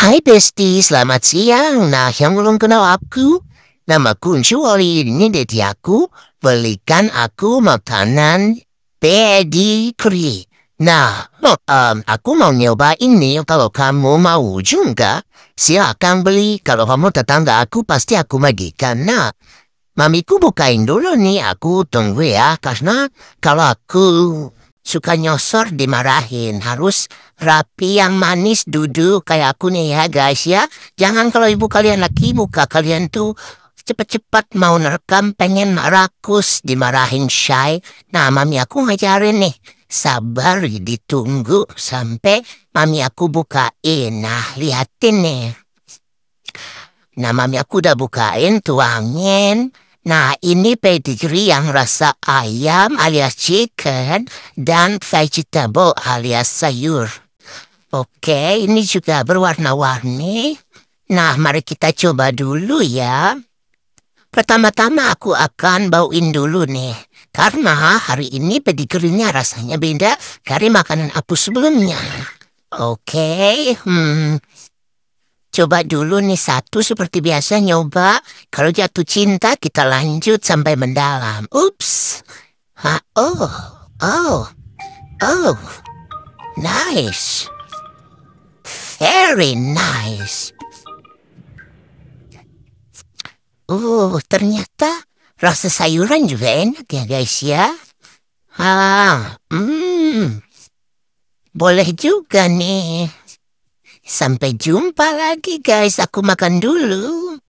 Hai Besti, selamat siang. Nah, yang belum kenal aku, nama kunci wali ini dari aku, belikan aku makanan pedigree. Nah, um, aku mau nyoba ini kalau kamu mau juga. Silakan beli, kalau kamu tertanda aku pasti aku magikan, Nah, mamiku bukain dulu nih, aku tunggu ya, karena kalau aku suka nyosor dimarahin, harus rapi yang manis duduk kayak aku nih ya guys ya. Jangan kalau ibu kalian lagi muka kalian tuh cepat-cepat mau nerekam pengen rakus dimarahin Shy. Nah mami aku ngajarin nih. Sabar ditunggu sampai mami aku bukain. Nah liatin nih. Nah mami aku udah bukain tuangin. Nah, ini pedigree yang rasa ayam alias chicken dan vegetable alias sayur. Oke, ini juga berwarna-warni. Nah, mari kita coba dulu ya. Pertama-tama aku akan bauin dulu nih. Karena hari ini pedigree-nya rasanya beda dari makanan aku sebelumnya. Oke, hmm. Coba dulu nih satu seperti biasa nyoba. Kalau jatuh cinta kita lanjut sampai mendalam. Ups. Ha, oh, oh, oh. Nice. Very nice. Oh, ternyata rasa sayuran juga enak ya guys ya. Ah, hmm. Boleh juga nih. Sampai jumpa lagi guys, aku makan dulu.